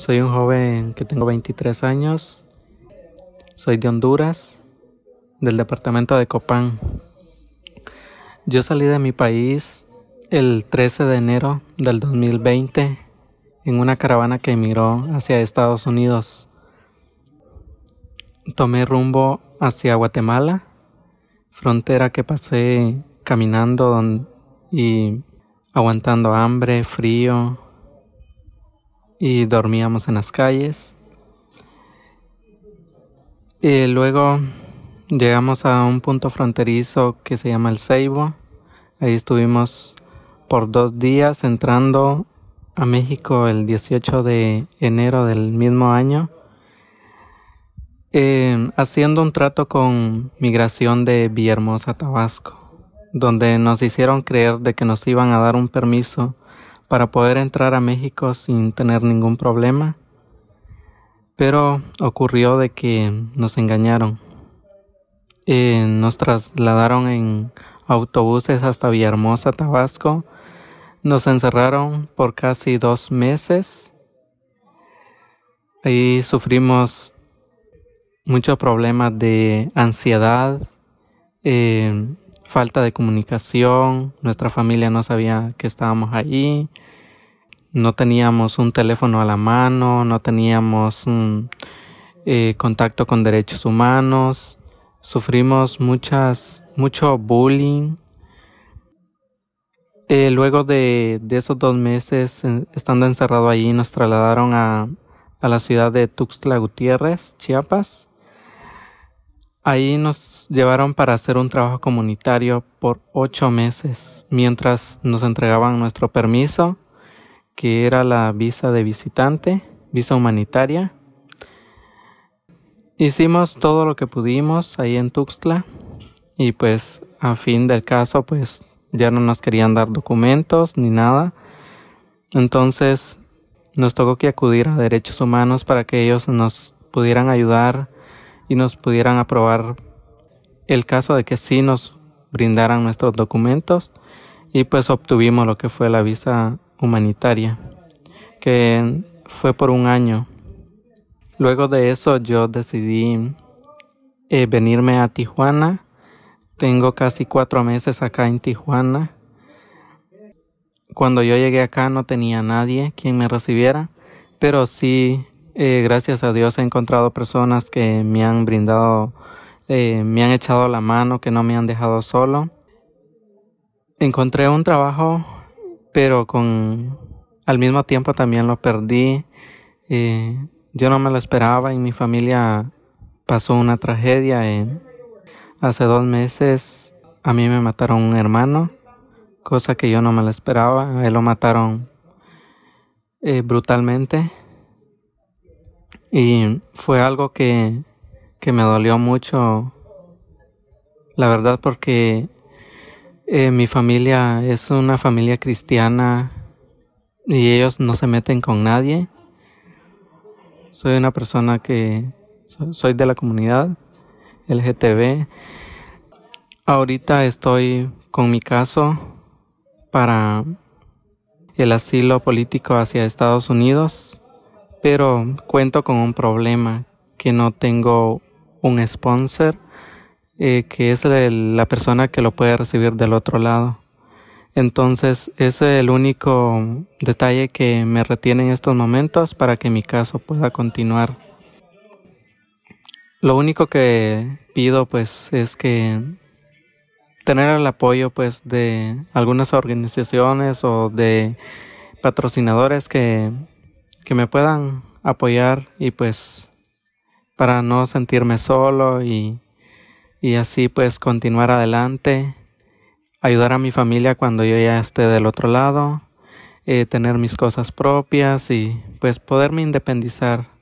Soy un joven que tengo 23 años. Soy de Honduras, del departamento de Copán. Yo salí de mi país el 13 de enero del 2020 en una caravana que emigró hacia Estados Unidos. Tomé rumbo hacia Guatemala, frontera que pasé caminando y aguantando hambre, frío, y dormíamos en las calles. Y eh, luego llegamos a un punto fronterizo que se llama el Ceibo. Ahí estuvimos por dos días entrando a México el 18 de enero del mismo año, eh, haciendo un trato con migración de Villahermosa, Tabasco, donde nos hicieron creer de que nos iban a dar un permiso para poder entrar a México sin tener ningún problema, pero ocurrió de que nos engañaron. Eh, nos trasladaron en autobuses hasta Villahermosa, Tabasco. Nos encerraron por casi dos meses. Ahí sufrimos muchos problemas de ansiedad, eh, falta de comunicación, nuestra familia no sabía que estábamos allí, no teníamos un teléfono a la mano, no teníamos mm, eh, contacto con derechos humanos, sufrimos muchas, mucho bullying. Eh, luego de, esos dos meses estando encerrado allí, nos trasladaron a, a la ciudad de Tuxtla Gutiérrez, Chiapas Ahí nos llevaron para hacer un trabajo comunitario por ocho meses, mientras nos entregaban nuestro permiso, que era la visa de visitante, visa humanitaria. Hicimos todo lo que pudimos ahí en Tuxtla y pues a fin del caso pues ya no nos querían dar documentos ni nada. Entonces nos tocó que acudir a derechos humanos para que ellos nos pudieran ayudar y nos pudieran aprobar el caso de que sí nos brindaran nuestros documentos y pues obtuvimos lo que fue la visa humanitaria, que fue por un año. Luego de eso yo decidí eh, venirme a Tijuana. Tengo casi cuatro meses acá en Tijuana. Cuando yo llegué acá no tenía nadie quien me recibiera, pero sí eh, gracias a Dios he encontrado personas que me han brindado, eh, me han echado la mano, que no me han dejado solo. Encontré un trabajo, pero con al mismo tiempo también lo perdí. Eh, yo no me lo esperaba. y mi familia pasó una tragedia. hace dos meses a mí me mataron un hermano, cosa que yo no me lo esperaba. A él lo mataron brutalmente y fue algo que, me dolió mucho, la verdad, porque eh, mi familia es una familia cristiana y ellos no se meten con nadie. Soy una persona que soy de la comunidad LGTB. Ahorita estoy con mi caso para el asilo político hacia Estados Unidos pero cuento con un problema, que no tengo un sponsor, eh, que es la persona que lo puede recibir del otro lado. Entonces, es el único detalle que me retiene en estos momentos para que mi caso pueda continuar. Lo único que pido pues es que tener el apoyo pues de algunas organizaciones o de patrocinadores que que me puedan apoyar y pues para no sentirme solo y, así pues continuar adelante, ayudar a mi familia cuando yo ya esté del otro lado, eh, tener mis cosas propias y pues poderme independizar